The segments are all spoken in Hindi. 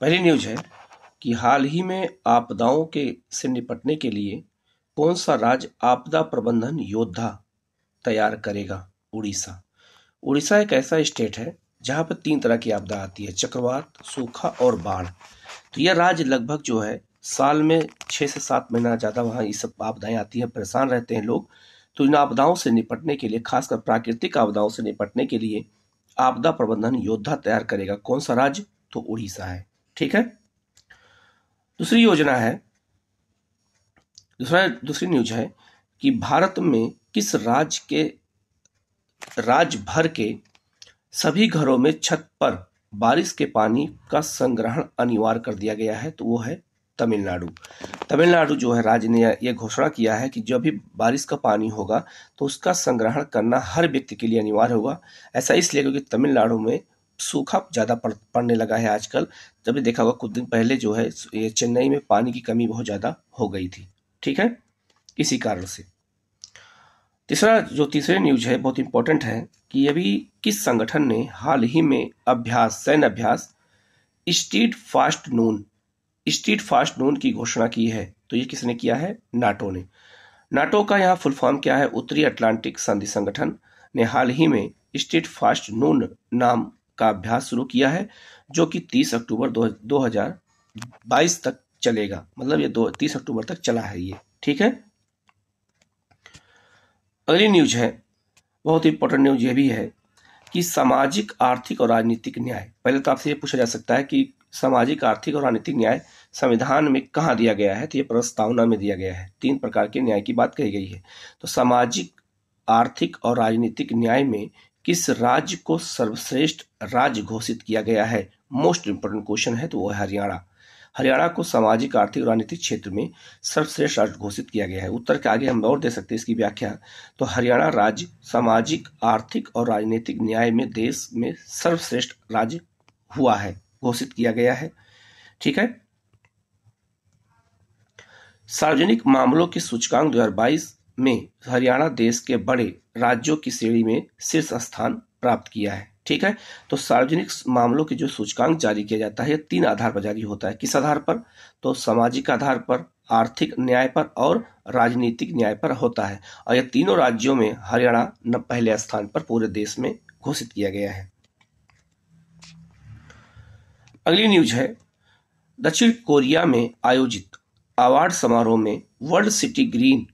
पहली न्यूज है कि हाल ही में आपदाओं के से निपटने के लिए कौन सा राज्य आपदा प्रबंधन योद्धा तैयार करेगा उड़ीसा उड़ीसा एक ऐसा स्टेट है जहां पर तीन तरह की आपदा आती है चक्रवात सूखा और बाढ़ तो यह राज्य लगभग जो है साल में छः से सात महीना ज़्यादा वहाँ ये सब आपदाएं आती हैं परेशान रहते हैं लोग तो इन आपदाओं से निपटने के लिए खासकर प्राकृतिक आपदाओं से निपटने के लिए आपदा प्रबंधन योद्धा तैयार करेगा कौन सा राज्य तो उड़ीसा है ठीक है दूसरी योजना है दूसरा दूसरी न्यूज है कि भारत में किस राज्य के राज्य भर के सभी घरों में छत पर बारिश के पानी का संग्रहण अनिवार्य कर दिया गया है तो वो है तमिलनाडु तमिलनाडु जो है राज्य ने यह घोषणा किया है कि जब भी बारिश का पानी होगा तो उसका संग्रहण करना हर व्यक्ति के लिए अनिवार्य होगा ऐसा इसलिए क्योंकि तमिलनाडु में सूखा ज़्यादा पड़ने लगा है आजकल जब देखा होगा कुछ दिन पहले जो है ये चेन्नई में पानी की कमी बहुत ज़्यादा हो गई थी ठीक है इसी कारण से तीसरा जो तीसरे न्यूज है बहुत इंपॉर्टेंट है कि अभी किस संगठन ने हाल ही में अभ्यास सैन्य अभ्यास street fast noon street fast noon की घोषणा की है तो ये किसने किया है नाटो ने नाटो का यहाँ फुल फॉर्म क्या है उत्तरी अटलांटिक संधि संगठन ने हाल ही में स्ट्रीट फास्ट नून नाम का अभ्यास शुरू किया है जो कि 30 अक्टूबर दो हजार बाईस तक चलेगा मतलब ये 30 अक्टूबर तक चला है ये ठीक है अगली न्यूज है बहुत ही इंपॉर्टेंट न्यूज ये भी है कि सामाजिक आर्थिक और राजनीतिक न्याय पहले तो आपसे ये पूछा जा सकता है कि सामाजिक आर्थिक और राजनीतिक न्याय संविधान में कहा दिया गया है तो ये प्रस्तावना में दिया गया है तीन प्रकार के न्याय की बात कही गई है तो सामाजिक आर्थिक और राजनीतिक न्याय में किस राज्य को सर्वश्रेष्ठ राज्य घोषित किया गया है मोस्ट इम्पोर्टेंट क्वेश्चन है तो वो है हरियाणा हरियाणा को सामाजिक आर्थिक और राजनीतिक क्षेत्र में सर्वश्रेष्ठ राज्य घोषित किया गया है उत्तर के आगे हम और दे सकते हैं इसकी व्याख्या तो हरियाणा राज्य सामाजिक आर्थिक और राजनीतिक न्याय में देश में सर्वश्रेष्ठ राज्य हुआ है घोषित किया गया है ठीक है सार्वजनिक मामलों के सूचकांक 2022 में हरियाणा देश के बड़े राज्यों की श्रेणी में शीर्ष स्थान प्राप्त किया है ठीक है तो सार्वजनिक मामलों के जो सूचकांक जारी किया जाता है तीन आधार पर जारी होता है किस आधार पर तो सामाजिक आधार पर आर्थिक न्याय पर और राजनीतिक न्याय पर होता है और यह तीनों राज्यों में हरियाणा न पहले स्थान पर पूरे देश में घोषित किया गया है अगली न्यूज है दक्षिण कोरिया में आयोजित अवार्ड समारोह में world city green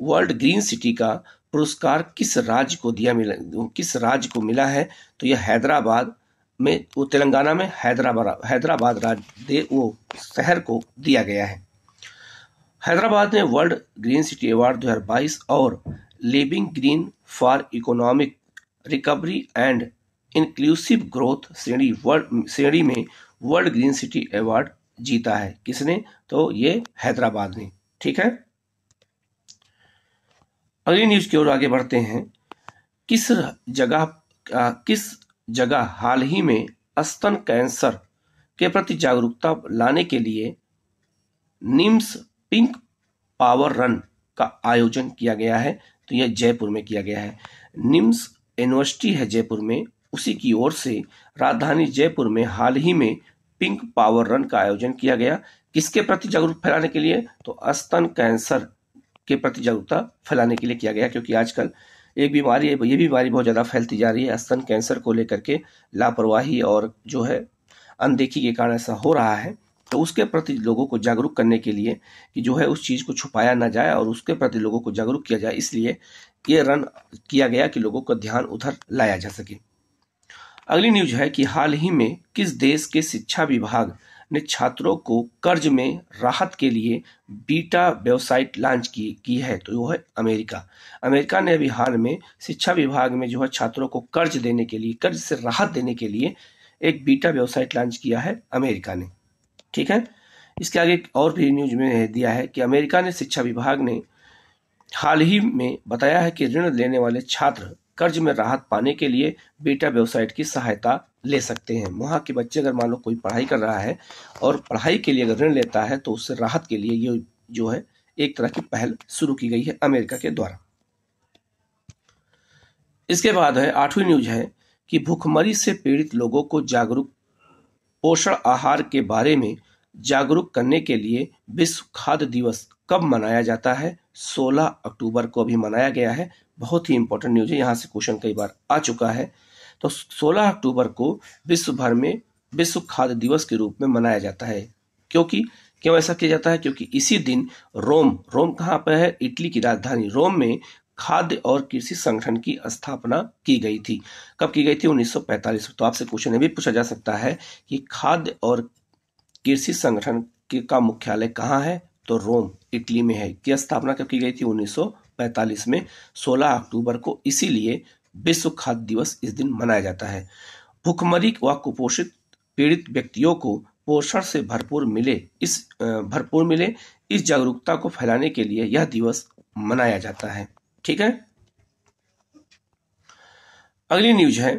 world green city का पुरस्कार किस राज्य को दिया मिला किस राज्य को मिला है तो यह हैदराबाद में वो तेलंगाना में हैदराबाद हैदराबाद राज्य वो शहर को दिया गया है हैदराबाद ने वर्ल्ड ग्रीन सिटी अवार्ड 2022 और living green for economic recovery and inclusive growth श्रेणी वर्ल्ड श्रेणी में वर्ल्ड ग्रीन सिटी अवार्ड जीता है किसने तो ये हैदराबाद ने ठीक है अगली न्यूज की ओर आगे बढ़ते हैं किस जगह किस जगह हाल ही में अस्तन कैंसर के प्रति जागरूकता लाने के लिए निम्स पिंक पावर रन का आयोजन किया गया है तो यह जयपुर में किया गया है निम्स यूनिवर्सिटी है जयपुर में उसी की ओर से राजधानी जयपुर में हाल ही में पिंक पावर रन का आयोजन किया गया किसके प्रति जागरूक फैलाने के लिए तो अस्तन कैंसर के प्रति जागरूकता फैलाने के लिए किया गया क्योंकि आजकल एक बीमारी है ये बीमारी बहुत ज़्यादा फैलती जा रही है स्तन कैंसर को लेकर के लापरवाही और जो है अनदेखी के कारण ऐसा हो रहा है तो उसके प्रति लोगों को जागरूक करने के लिए कि जो है उस चीज़ को छुपाया ना जाए और उसके प्रति लोगों को जागरूक किया जाए इसलिए ये रन किया गया कि लोगों का ध्यान उधर लाया जा सके अगली न्यूज है कि हाल ही में किस देश के शिक्षा विभाग ने छात्रों को कर्ज में राहत के लिए बीटा वेबसाइट लॉन्च की की है तो वो है अमेरिका अमेरिका ने अभी हाल में शिक्षा विभाग में जो है छात्रों को कर्ज देने के लिए कर्ज से राहत देने के लिए एक बीटा वेबसाइट लॉन्च किया है अमेरिका ने ठीक है इसके आगे और भी न्यूज में दिया है कि अमेरिका ने शिक्षा विभाग ने हाल ही में बताया है कि ऋण लेने वाले छात्र कर्ज में राहत पाने के लिए बेटा वेबसाइट की सहायता ले सकते हैं वहाँ के बच्चे अगर मान लो कोई पढ़ाई कर रहा है और पढ़ाई के लिए अगर ऋण लेता है तो उससे राहत के लिए ये जो है एक तरह की पहल शुरू की गई है अमेरिका के द्वारा इसके बाद है आठवीं न्यूज है कि भूखमरी से पीड़ित लोगों को जागरूक पोषण आहार के बारे में जागरूक करने के लिए विश्व खाद्य दिवस कब मनाया जाता है 16 अक्टूबर को अभी मनाया गया है बहुत ही इंपॉर्टेंट न्यूज है यहाँ से क्वेश्चन कई बार आ चुका है तो 16 अक्टूबर को विश्व भर में विश्व खाद्य दिवस के रूप में मनाया जाता है क्योंकि क्यों ऐसा किया जाता है क्योंकि इसी दिन रोम रोम कहाँ पर है इटली की राजधानी रोम में खाद्य और कृषि संगठन की स्थापना की गई थी कब की गई थी 1945 में तो आपसे क्वेश्चन भी पूछा जा सकता है कि खाद्य और कृषि संगठन का मुख्यालय कहाँ है तो रोम इटली में है की स्थापना कब की गई थी 1945 में 16 अक्टूबर को इसीलिए विश्व खाद्य दिवस इस दिन मनाया जाता है भूखमरी व कुपोषित पीड़ित व्यक्तियों को पोषण से भरपूर मिले इस भरपूर मिले इस जागरूकता को फैलाने के लिए यह दिवस मनाया जाता है ठीक है अगली न्यूज है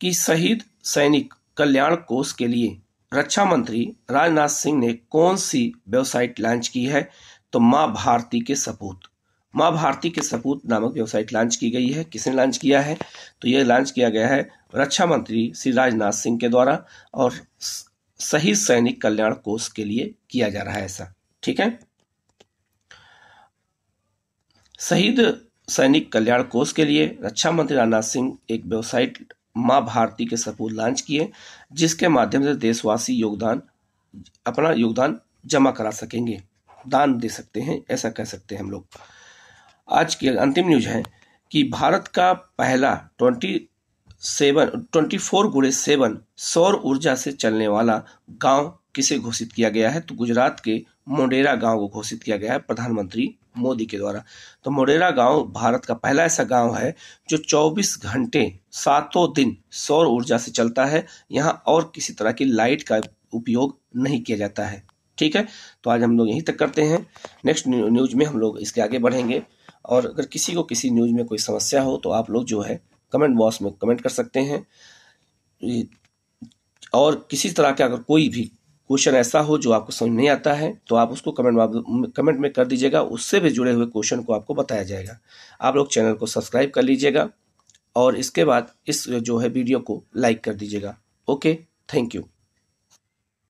कि शहीद सैनिक कल्याण कोष के लिए रक्षा मंत्री राजनाथ सिंह ने कौन सी वेबसाइट लॉन्च की है तो मां भारती के सपूत मां भारती के सपूत नामक वेबसाइट लॉन्च की गई है किसने लॉन्च किया है तो यह लॉन्च किया गया है रक्षा मंत्री श्री राजनाथ सिंह के द्वारा और सही सैनिक कल्याण कोष के लिए किया जा रहा है ऐसा ठीक है शहीद सैनिक कल्याण कोष के लिए रक्षा मंत्री राजनाथ सिंह एक वेबसाइट माँ भारती के सपूत लॉन्च किए जिसके माध्यम से देशवासी योगदान अपना योगदान जमा करा सकेंगे दान दे सकते हैं ऐसा कह सकते हैं हम लोग आज की अंतिम न्यूज है कि भारत का पहला ट्वेंटी सेवन ट्वेंटी फोर गुड़े सेवन सौर ऊर्जा से चलने वाला गांव किसे घोषित किया गया है तो गुजरात के मोडेरा गांव को घोषित किया गया है प्रधानमंत्री मोदी के द्वारा तो मोडेरा गांव भारत का पहला ऐसा गांव है जो 24 घंटे सातों दिन सौर ऊर्जा से चलता है यहाँ और किसी तरह की लाइट का उपयोग नहीं किया जाता है ठीक है तो आज हम लोग यहीं तक करते हैं नेक्स्ट न्यूज में हम लोग इसके आगे बढ़ेंगे और अगर किसी को किसी न्यूज में कोई समस्या हो तो आप लोग जो है कमेंट बॉक्स में कमेंट कर सकते हैं और किसी तरह का अगर कोई भी क्वेश्चन ऐसा हो जो आपको समझ नहीं आता है तो आप उसको कमेंट कमेंट में कर दीजिएगा उससे भी जुड़े हुए क्वेश्चन को आपको बताया जाएगा आप लोग चैनल को सब्सक्राइब कर लीजिएगा और इसके बाद इस जो है वीडियो को लाइक कर दीजिएगा ओके थैंक यू